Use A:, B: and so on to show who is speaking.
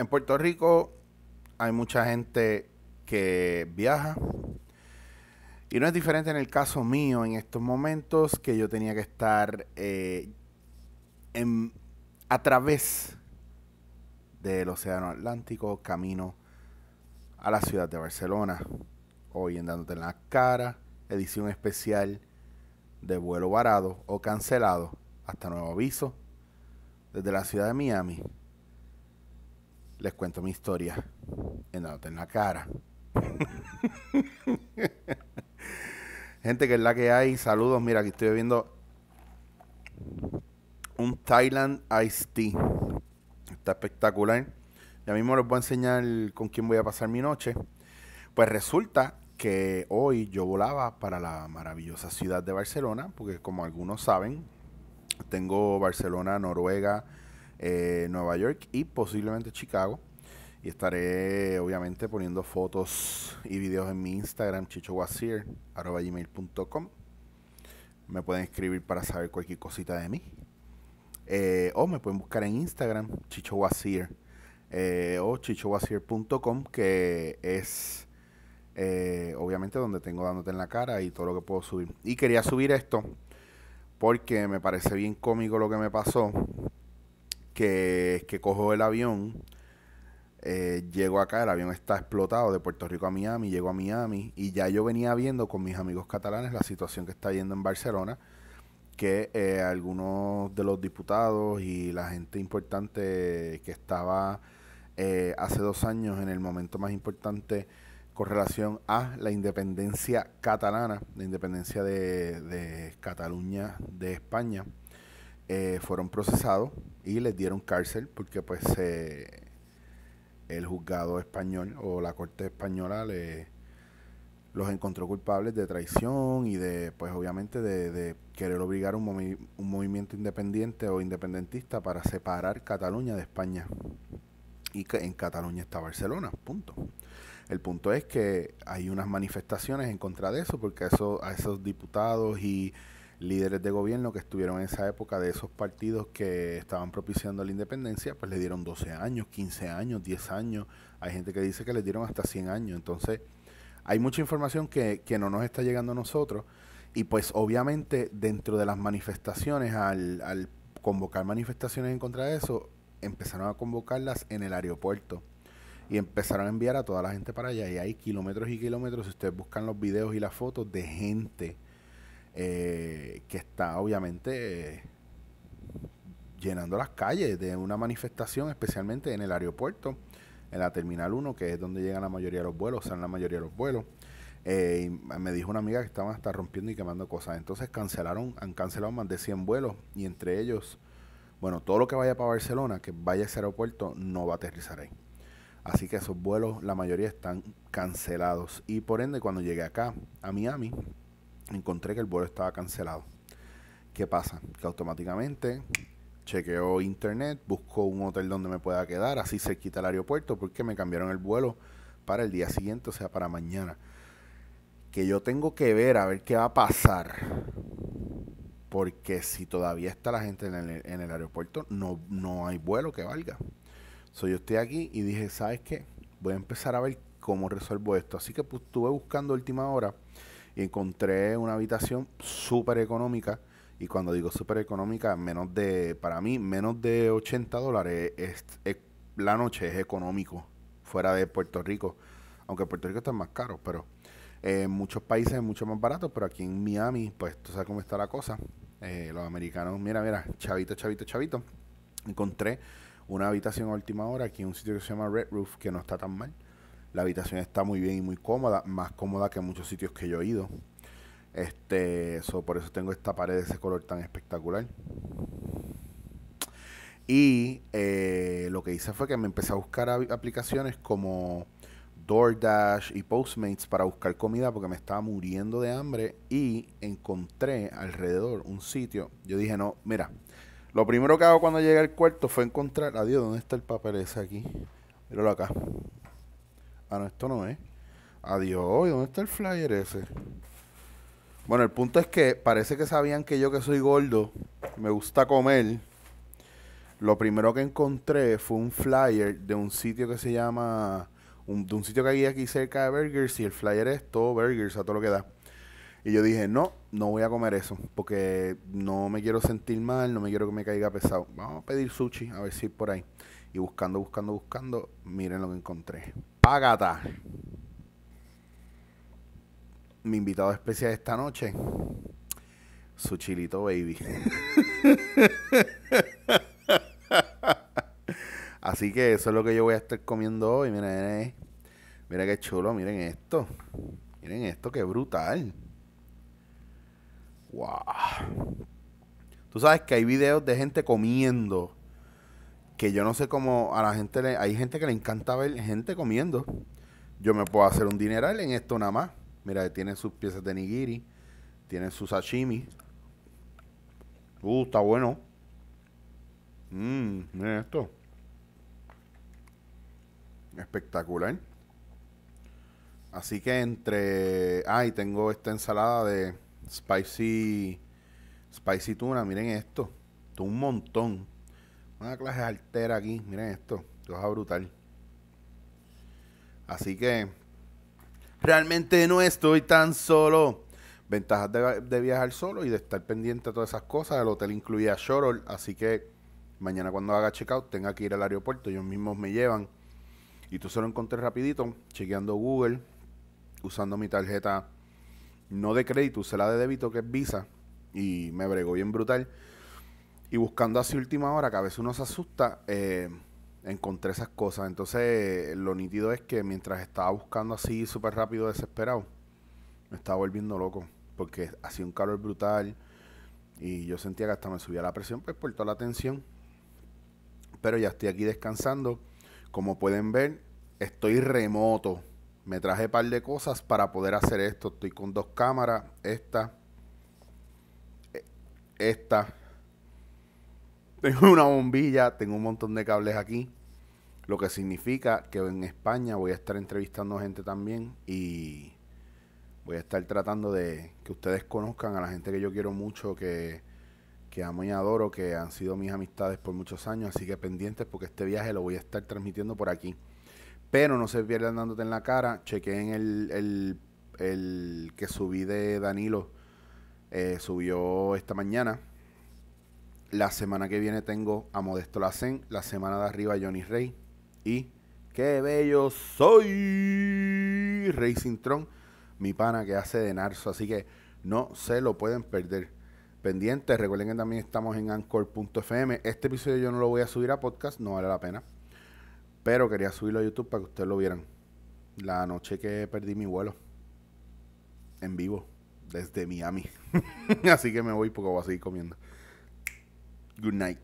A: en Puerto Rico hay mucha gente que viaja. Y no es diferente en el caso mío en estos momentos que yo tenía que estar eh, en, a través del Océano Atlántico, camino a la ciudad de Barcelona. Hoy en Dándote en la Cara, edición especial de vuelo varado o cancelado hasta nuevo aviso desde la ciudad de Miami les cuento mi historia en la, la cara. Gente que es la que hay, saludos. Mira, aquí estoy viendo un Thailand Ice Tea. Está espectacular. Ya mismo les voy a enseñar con quién voy a pasar mi noche. Pues resulta que hoy yo volaba para la maravillosa ciudad de Barcelona, porque como algunos saben, tengo Barcelona, Noruega, eh, Nueva York y posiblemente Chicago. Y estaré obviamente poniendo fotos y videos en mi Instagram, chichowasir.com. Me pueden escribir para saber cualquier cosita de mí. Eh, o me pueden buscar en Instagram, chichowasir. Eh, o chichowasir.com, que es eh, obviamente donde tengo dándote en la cara y todo lo que puedo subir. Y quería subir esto porque me parece bien cómico lo que me pasó que, que cojo el avión, eh, llego acá, el avión está explotado de Puerto Rico a Miami, llego a Miami y ya yo venía viendo con mis amigos catalanes la situación que está yendo en Barcelona, que eh, algunos de los diputados y la gente importante que estaba eh, hace dos años en el momento más importante con relación a la independencia catalana, la independencia de, de Cataluña de España, eh, fueron procesados y les dieron cárcel porque pues el juzgado español o la corte española los encontró culpables de traición y de pues obviamente de, querer obligar un, un movimiento independiente o independentista para separar Cataluña de España y que en Cataluña está Barcelona, punto. El punto es que hay unas manifestaciones en contra de eso porque eso, a esos diputados y líderes de gobierno que estuvieron en esa época de esos partidos que estaban propiciando la independencia, pues le dieron 12 años, 15 años, 10 años. Hay gente que dice que les dieron hasta 100 años. Entonces, hay mucha información que, no nos está llegando a nosotros. Y pues obviamente dentro de las manifestaciones, al, al convocar manifestaciones en contra de eso, empezaron a convocarlas en el aeropuerto y empezaron a enviar a toda la gente para allá. Y hay kilómetros y kilómetros, si ustedes buscan los videos y las fotos, de gente eh, que está obviamente llenando las calles de una manifestación, especialmente en el aeropuerto, en la Terminal 1, que es donde llegan la mayoría de los vuelos, salen la mayoría de los vuelos. Eh, me dijo una amiga que estaban hasta rompiendo y quemando cosas. Entonces cancelaron, han cancelado más de 100 vuelos y entre ellos, bueno, todo lo que vaya para Barcelona, que vaya a ese aeropuerto, no va a aterrizar ahí. Así que esos vuelos, la mayoría están cancelados. Y por ende, cuando llegué acá, a Miami, encontré que el vuelo estaba cancelado. ¿Qué pasa? Que automáticamente chequeo internet, busco un hotel donde me pueda quedar, así se quita el aeropuerto, porque me cambiaron el vuelo para el día siguiente, o sea, para mañana. Que yo tengo que ver a ver qué va a pasar. Porque si todavía está la gente en el, aeropuerto, no, no hay vuelo que valga. soy yo estoy aquí y dije, ¿sabes qué? Voy a empezar a ver cómo resuelvo esto. Así que pues, estuve buscando última hora y encontré una habitación súper económica. Y cuando digo súper económica, menos de, para mí, menos de 80 dólares es, la noche es económico fuera de Puerto Rico. Aunque Puerto Rico está más caro, pero eh, en muchos países es mucho más barato. Pero aquí en Miami, pues tú sabes cómo está la cosa. Eh, los americanos, mira, mira, chavito, chavito, chavito. Encontré una habitación a última hora aquí en un sitio que se llama Red Roof, que no está tan mal. La habitación está muy bien y muy cómoda, más cómoda que muchos sitios que yo he ido. Este, por eso tengo esta pared de ese color tan espectacular. Y eh, lo que hice fue que me empecé a buscar aplicaciones como DoorDash y Postmates para buscar comida porque me estaba muriendo de hambre y encontré alrededor un sitio. Yo dije, no, mira, lo primero que hago cuando llegué al cuarto fue encontrar, adiós, ¿dónde está el papel ese aquí? Míralo acá. Ah, no, esto no es. Adiós, ¿dónde está el flyer ese? Bueno, el punto es que parece que sabían que yo que soy gordo, me gusta comer. Lo primero que encontré fue un flyer de un sitio que se llama... de un sitio que hay aquí cerca de Burgers y el flyer es todo Burgers, a todo lo que da. Y yo dije, no, no voy a comer eso, porque no me quiero sentir mal, no me quiero que me caiga pesado. Vamos a pedir sushi, a ver si por ahí. Y buscando, buscando, buscando, miren lo que encontré. Agata, Mi invitado especial esta noche, su chilito baby. Así que eso es lo que yo voy a estar comiendo hoy. Miren, miren qué chulo, miren esto. Miren esto, qué brutal. Wow. Tú sabes que hay videos de gente comiendo que yo no sé cómo a la gente le, hay gente que le encanta ver gente comiendo. Yo me puedo hacer un dineral en esto nada más. Mira, tiene sus piezas de nigiri, tiene sus sashimi. Uh, está bueno. Mmm, miren esto. Espectacular. Así que entre. Ah, tengo esta ensalada de spicy. Spicy tuna. Miren esto. Esto un montón. Una clase altera aquí. Miren esto. Esto es brutal. Así que realmente no estoy tan solo. Ventajas de, viajar solo y de estar pendiente de todas esas cosas. El hotel incluía shuttle, así que mañana cuando haga checkout tenga que ir al aeropuerto. Ellos mismos me llevan. Y tú se lo encontré rapidito, chequeando Google, usando mi tarjeta no de crédito, usé la de débito que es Visa. Y me bregó bien brutal. Y buscando así última hora, que a veces uno se asusta, eh, encontré esas cosas. Entonces, lo nítido es que mientras estaba buscando así súper rápido, desesperado, me estaba volviendo loco. Porque hacía un calor brutal y yo sentía que hasta me subía la presión, pues por toda la tensión. Pero ya estoy aquí descansando. Como pueden ver, estoy remoto. Me traje un par de cosas para poder hacer esto. Estoy con dos cámaras, esta, e, esta tengo una bombilla, tengo un montón de cables aquí. Lo que significa que en España voy a estar entrevistando gente también y voy a estar tratando de que ustedes conozcan a la gente que yo quiero mucho, que, amo y adoro, que han sido mis amistades por muchos años. Así que pendientes porque este viaje lo voy a estar transmitiendo por aquí. Pero no se pierdan dándote en la cara. Chequeen el, el, el que subí de Danilo. Eh, subió esta mañana la semana que viene tengo a Modesto Lacen, la semana de arriba Johnny Rey y qué bello soy Racing Tron, mi pana que hace de Narso, así que no se lo pueden perder. Pendientes, recuerden que también estamos en anchor.fm. Este episodio yo no lo voy a subir a podcast, no vale la pena. Pero quería subirlo a YouTube para que ustedes lo vieran. La noche que perdí mi vuelo. En vivo. Desde Miami. Así que me voy porque voy a seguir comiendo. good night.